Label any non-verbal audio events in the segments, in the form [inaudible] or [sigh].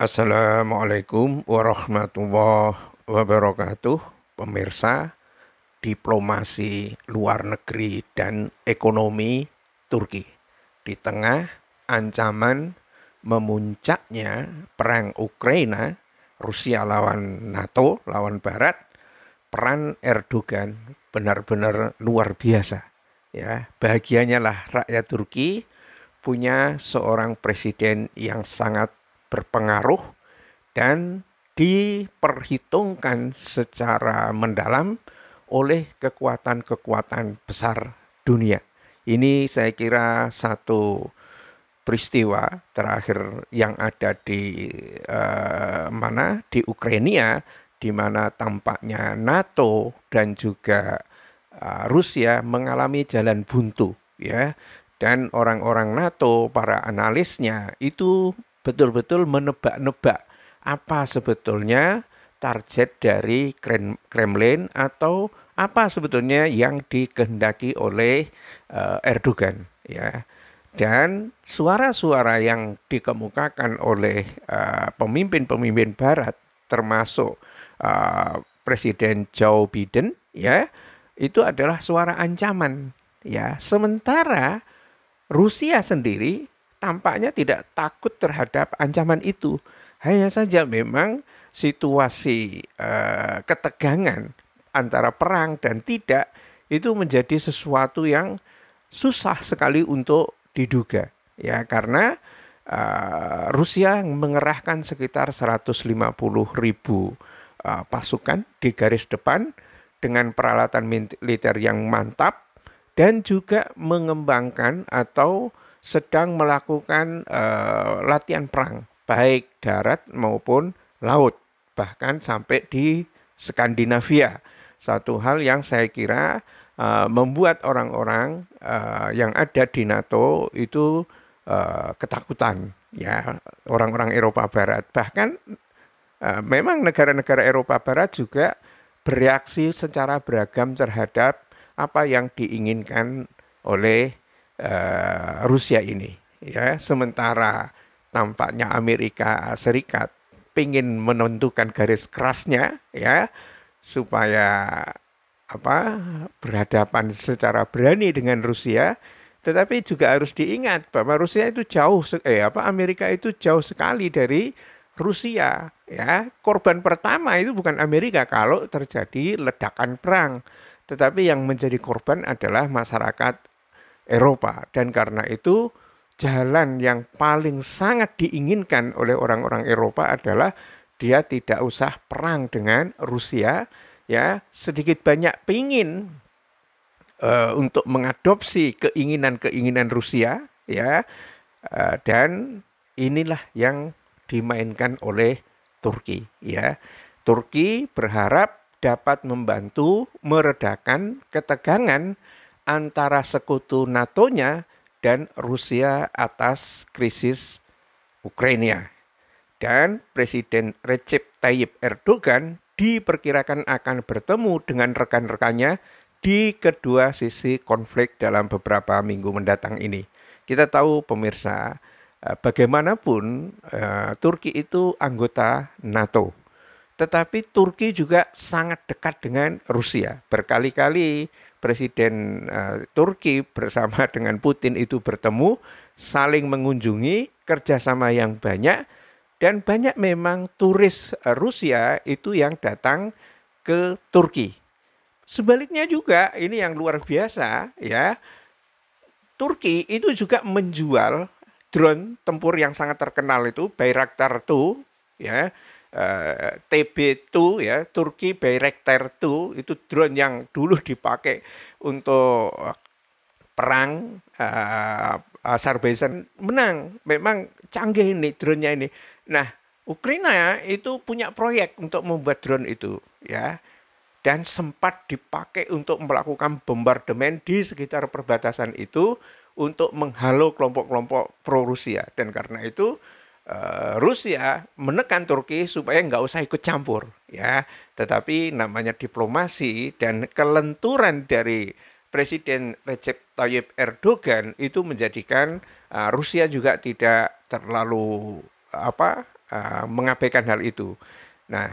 Assalamualaikum warahmatullahi wabarakatuh, pemirsa diplomasi luar negeri dan ekonomi Turki di tengah ancaman memuncaknya perang Ukraina, Rusia lawan NATO, lawan Barat, peran Erdogan benar-benar luar biasa. Ya, bahagianya lah rakyat Turki punya seorang presiden yang sangat berpengaruh dan diperhitungkan secara mendalam oleh kekuatan-kekuatan besar dunia. Ini saya kira satu peristiwa terakhir yang ada di eh, mana di Ukraina di mana tampaknya NATO dan juga eh, Rusia mengalami jalan buntu ya dan orang-orang NATO para analisnya itu betul-betul menebak-nebak apa sebetulnya target dari Kremlin atau apa sebetulnya yang dikehendaki oleh eh, Erdogan ya dan suara-suara yang dikemukakan oleh eh, pemimpin-pemimpin barat termasuk eh, presiden Joe Biden ya itu adalah suara ancaman ya sementara Rusia sendiri tampaknya tidak takut terhadap ancaman itu. Hanya saja memang situasi eh, ketegangan antara perang dan tidak itu menjadi sesuatu yang susah sekali untuk diduga ya karena uh, Rusia mengerahkan sekitar 150 ribu uh, pasukan di garis depan dengan peralatan militer yang mantap dan juga mengembangkan atau sedang melakukan uh, latihan perang baik darat maupun laut bahkan sampai di Skandinavia. Satu hal yang saya kira uh, membuat orang-orang uh, yang ada di NATO itu uh, ketakutan ya orang-orang Eropa Barat bahkan uh, memang negara-negara Eropa Barat juga bereaksi secara beragam terhadap apa yang diinginkan oleh Eh, Rusia ini ya sementara tampaknya Amerika Serikat pingin menentukan garis kerasnya ya supaya apa berhadapan secara berani dengan Rusia tetapi juga harus diingat bahwa Rusia itu jauh eh apa Amerika itu jauh sekali dari Rusia ya korban pertama itu bukan Amerika kalau terjadi ledakan perang tetapi yang menjadi korban adalah masyarakat Eropa dan karena itu jalan yang paling sangat diinginkan oleh orang-orang Eropa adalah dia tidak usah perang dengan Rusia ya sedikit banyak pingin uh, untuk mengadopsi keinginan-keinginan Rusia ya uh, dan inilah yang dimainkan oleh Turki ya Turki berharap dapat membantu meredakan ketegangan antara sekutu NATO-nya dan Rusia atas krisis Ukraina. Dan Presiden Recep Tayyip Erdogan diperkirakan akan bertemu dengan rekan-rekannya di kedua sisi konflik dalam beberapa minggu mendatang ini. Kita tahu pemirsa, eh, bagaimanapun eh, Turki itu anggota NATO. Tetapi Turki juga sangat dekat dengan Rusia. Berkali-kali Presiden uh, Turki bersama [laughs] dengan Putin itu bertemu, saling mengunjungi, kerjasama yang banyak, dan banyak memang turis eh, Rusia itu yang datang ke Turki. Sebaliknya juga ini yang luar biasa ya. Turki itu juga menjual drone tempur yang sangat terkenal itu Bayraktar 2 ya uh, eh, TB2 ya, Turki Bayraktar 2 itu drone yang dulu dipakai untuk eh, perang uh, Azerbaijan menang. Memang canggih ini drone-nya ini. Nah, Ukraina itu punya proyek untuk membuat drone itu ya dan sempat dipakai untuk melakukan bombardemen di sekitar perbatasan itu untuk menghalau kelompok-kelompok pro Rusia dan karena itu Eh, Rusia menekan Turki supaya nggak usah ikut campur ya tetapi namanya diplomasi dan kelenturan dari Presiden Recep Tayyip Erdogan itu menjadikan uh, Rusia juga tidak terlalu eh, apa uh, mengabaikan hal itu. Nah,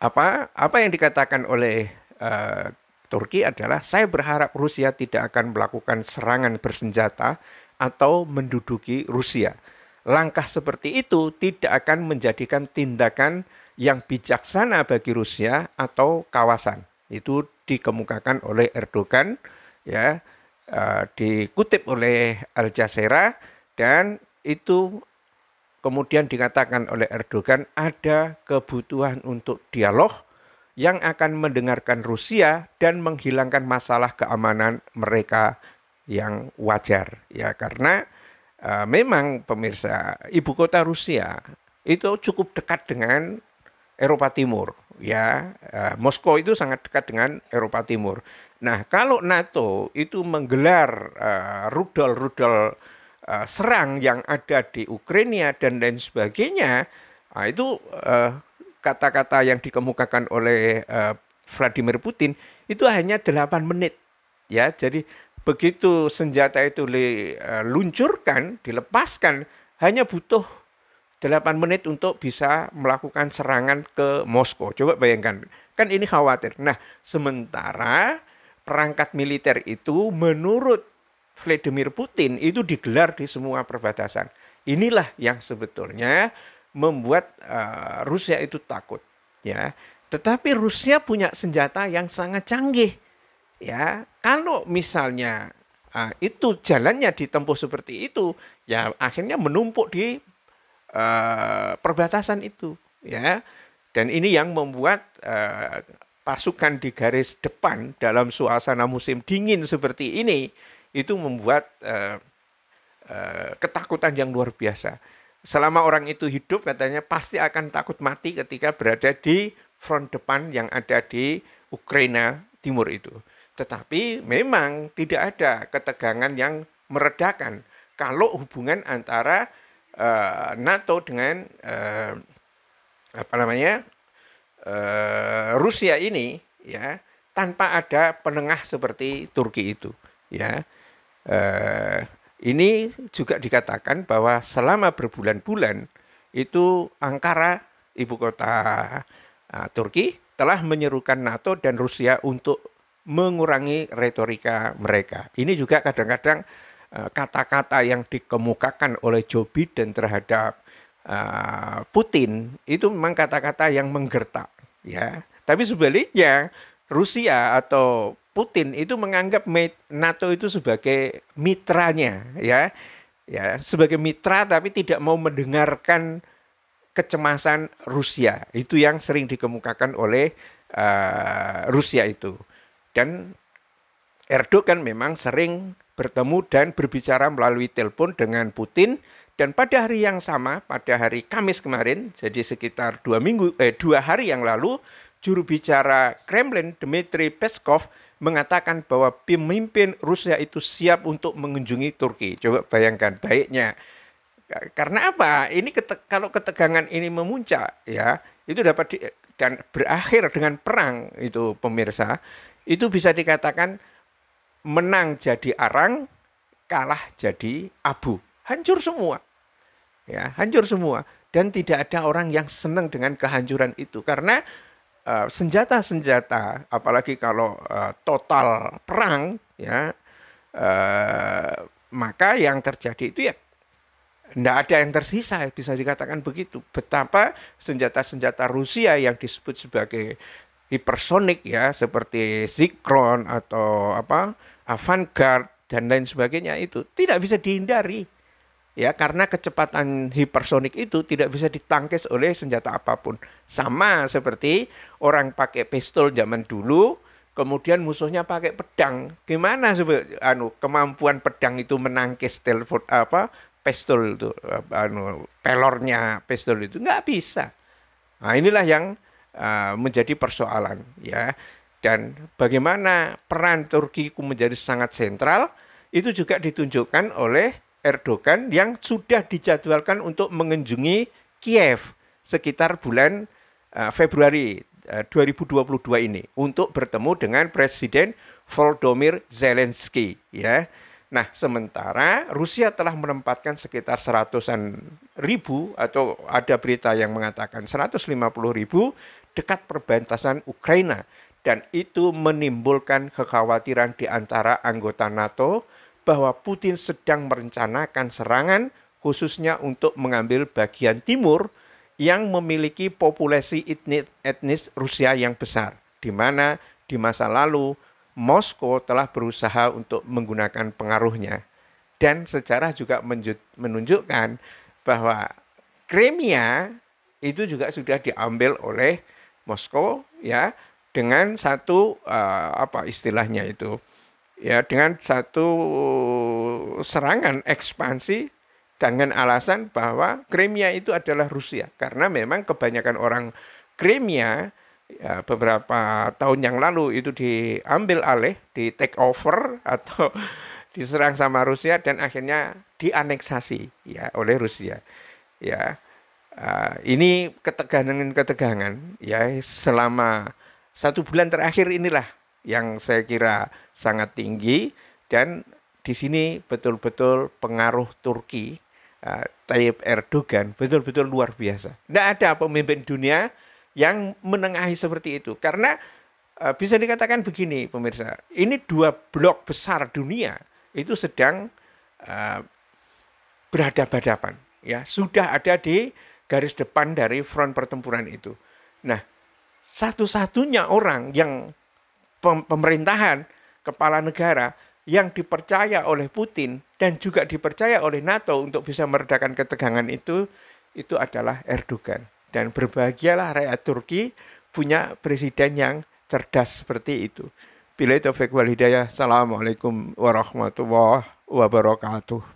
apa apa yang dikatakan oleh uh, Turki adalah saya berharap Rusia tidak akan melakukan serangan bersenjata atau menduduki Rusia langkah seperti itu tidak akan menjadikan tindakan yang bijaksana bagi Rusia atau kawasan. Itu dikemukakan oleh Erdogan ya e, dikutip oleh Al Jazeera dan itu kemudian dikatakan oleh Erdogan ada kebutuhan untuk dialog yang akan mendengarkan Rusia dan menghilangkan masalah keamanan mereka yang wajar ya karena Eh, memang pemirsa ibu kota Rusia itu cukup dekat dengan Eropa Timur ya eh, Moskow itu sangat dekat dengan Eropa Timur. Nah kalau NATO itu menggelar eh, rudal-rudal serang yang ada di Ukraina dan lain sebagainya ah, itu kata-kata yang dikemukakan oleh Vladimir Putin itu hanya 8 menit ya jadi begitu senjata itu diluncurkan, e, dilepaskan, hanya butuh 8 menit untuk bisa melakukan serangan ke Moskow. Coba bayangkan, kan ini khawatir. Nah, sementara perangkat militer itu menurut Vladimir Putin itu digelar di semua perbatasan. Inilah yang sebetulnya membuat uh, Rusia itu takut, ya. Tetapi Rusia punya senjata yang sangat canggih ya kalau misalnya uh, itu jalannya ditempuh seperti itu ya akhirnya menumpuk di uh, perbatasan itu ya dan ini yang membuat uh, pasukan di garis depan dalam suasana musim dingin seperti ini itu membuat uh, uh, ketakutan yang luar biasa selama orang itu hidup katanya pasti akan takut mati ketika berada di front depan yang ada di Ukraina Timur itu. Tetapi memang tidak ada ketegangan yang meredakan kalau hubungan antara uh, NATO dengan uh, apa namanya uh, Rusia ini ya tanpa ada penengah seperti Turki itu ya uh, ini juga dikatakan bahwa selama berbulan-bulan itu Ankara ibu kota uh, Turki telah menyerukan NATO dan Rusia untuk mengurangi retorika mereka. Ini juga kadang-kadang eh, kata-kata yang dikemukakan oleh Joe Biden terhadap eh, Putin itu memang kata-kata yang menggertak ya. Tapi sebaliknya Rusia atau Putin itu menganggap NATO itu sebagai mitranya ya. Ya, sebagai mitra tapi tidak mau mendengarkan kecemasan Rusia. Itu yang sering dikemukakan oleh uh, Rusia itu. Dan Erdogan kan memang sering bertemu dan berbicara melalui telepon dengan Putin dan pada hari yang sama pada hari Kamis kemarin jadi sekitar dua minggu eh, dua hari yang lalu juru bicara Kremlin Dmitry Peskov mengatakan bahwa pemimpin Rusia itu siap untuk mengunjungi Turki. Coba bayangkan baiknya. Karena apa? Ini ketek, kalau ketegangan ini memuncak ya, itu dapat di, dan berakhir dengan perang itu pemirsa itu bisa dikatakan menang jadi arang, kalah jadi abu. Hancur semua. Ya, hancur semua dan tidak ada orang yang senang dengan kehancuran itu karena eh, senjata-senjata uh, apalagi kalau uh, total perang ya uh, maka yang terjadi itu ya tidak ada yang tersisa bisa dikatakan begitu betapa senjata-senjata Rusia yang disebut sebagai hipersonik ya seperti Zikron atau apa Avantgarde dan lain sebagainya itu tidak bisa dihindari ya karena kecepatan hipersonik itu tidak bisa ditangkis oleh senjata apapun sama seperti orang pakai pistol zaman dulu kemudian musuhnya pakai pedang gimana anu kemampuan pedang itu menangkis telepon apa pistol itu anu pelornya pistol itu nggak bisa nah inilah yang Eh, menjadi persoalan ya dan bagaimana peran Turki menjadi sangat sentral itu juga ditunjukkan oleh Erdogan yang sudah dijadwalkan untuk mengunjungi Kiev sekitar bulan uh, Februari eh, uh, 2022 ini untuk bertemu dengan Presiden Volodymyr Zelensky ya. Nah, sementara Rusia telah menempatkan sekitar seratusan ribu atau ada berita yang mengatakan 150 ribu dekat perbatasan Ukraina dan itu menimbulkan kekhawatiran di antara anggota NATO bahwa Putin sedang merencanakan serangan khususnya untuk mengambil bagian timur yang memiliki populasi etnis, etnis Rusia yang besar di mana di masa lalu Moskow telah berusaha untuk menggunakan pengaruhnya. Dan sejarah juga menunjukkan bahwa Crimea itu juga sudah diambil oleh Moskow ya dengan satu uh, apa istilahnya itu ya dengan satu serangan ekspansi dengan alasan bahwa Crimea itu adalah Rusia karena memang kebanyakan orang Crimea ya, beberapa tahun yang lalu itu diambil alih, di take over [laughs] atau diserang sama Rusia dan akhirnya dianeksasi ya oleh Rusia. Ya. Eh, ini ketegangan-ketegangan ya selama satu bulan terakhir inilah yang saya kira sangat tinggi dan di sini betul-betul pengaruh Turki uh, Tayyip Erdogan betul-betul luar biasa. Tidak ada pemimpin dunia yang menengahi seperti itu. Karena uh, bisa dikatakan begini pemirsa, ini dua blok besar dunia itu sedang uh, eh, berhadapan-hadapan ya, sudah ada di garis depan dari front pertempuran itu. Nah, satu-satunya orang yang pemerintahan kepala negara yang dipercaya oleh Putin dan juga dipercaya oleh NATO untuk bisa meredakan ketegangan itu itu adalah Erdogan. Dan berbahagialah rakyat Turki punya presiden yang cerdas seperti itu. Bila itu Hidayah. Assalamualaikum warahmatullahi wabarakatuh.